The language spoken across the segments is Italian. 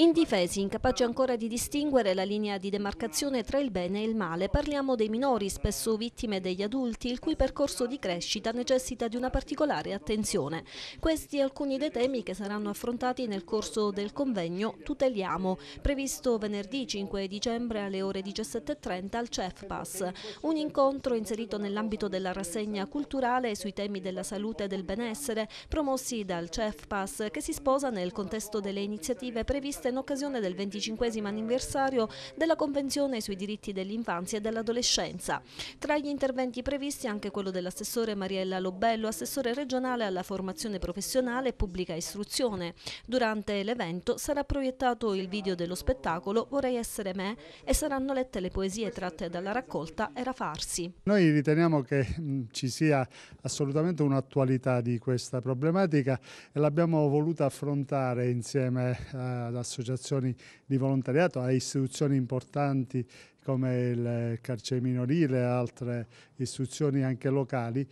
Indifesi, incapaci ancora di distinguere la linea di demarcazione tra il bene e il male, parliamo dei minori, spesso vittime degli adulti, il cui percorso di crescita necessita di una particolare attenzione. Questi alcuni dei temi che saranno affrontati nel corso del convegno Tuteliamo, previsto venerdì 5 dicembre alle ore 17.30 al CEFPAS, un incontro inserito nell'ambito della rassegna culturale sui temi della salute e del benessere, promossi dal CEFPAS, che si sposa nel contesto delle iniziative previste in occasione del 25 anniversario della Convenzione sui diritti dell'infanzia e dell'adolescenza. Tra gli interventi previsti anche quello dell'assessore Mariella Lobello, assessore regionale alla formazione professionale e pubblica istruzione. Durante l'evento sarà proiettato il video dello spettacolo Vorrei essere me e saranno lette le poesie tratte dalla raccolta Era farsi. Noi riteniamo che mm, ci sia assolutamente un'attualità di questa problematica e l'abbiamo voluta affrontare insieme eh, ad assessore associazioni di volontariato, a istituzioni importanti come il carcere minorile e altre istruzioni anche locali,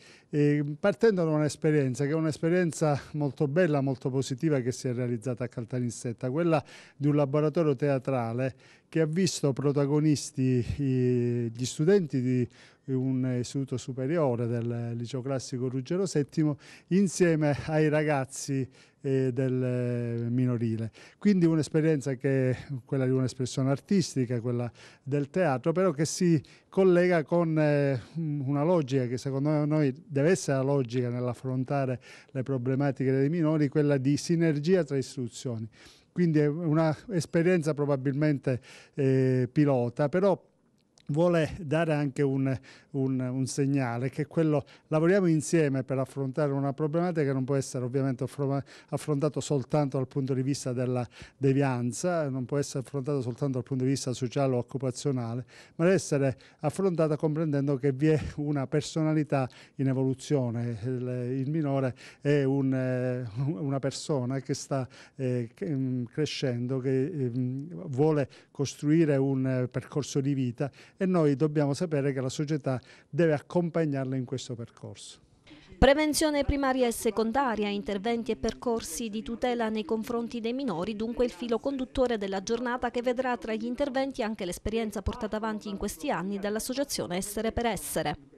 partendo da un'esperienza che è un'esperienza molto bella, molto positiva che si è realizzata a Caltanissetta, quella di un laboratorio teatrale che ha visto protagonisti gli studenti di un istituto superiore del liceo classico Ruggero VII insieme ai ragazzi eh, del minorile. Quindi un'esperienza che è quella di un'espressione artistica, quella del teatro, teatro, però che si collega con eh, una logica che secondo noi deve essere la logica nell'affrontare le problematiche dei minori, quella di sinergia tra istruzioni. Quindi è un'esperienza probabilmente eh, pilota, però vuole dare anche un, un, un, segnale che è quello lavoriamo insieme per affrontare una problematica che non può essere ovviamente affrontata soltanto dal punto di vista della devianza, non può essere affrontata soltanto dal punto di vista sociale o occupazionale, ma deve essere affrontata comprendendo che vi è una personalità in evoluzione, il, il minore è un, eh, una persona che sta eh, mm, crescendo, che eh, vuole costruire un eh, percorso di vita e noi dobbiamo sapere che la società deve accompagnarla in questo percorso. Prevenzione primaria e secondaria, interventi e percorsi di tutela nei confronti dei minori, dunque il filo conduttore della giornata che vedrà tra gli interventi anche l'esperienza portata avanti in questi anni dall'associazione Essere per Essere.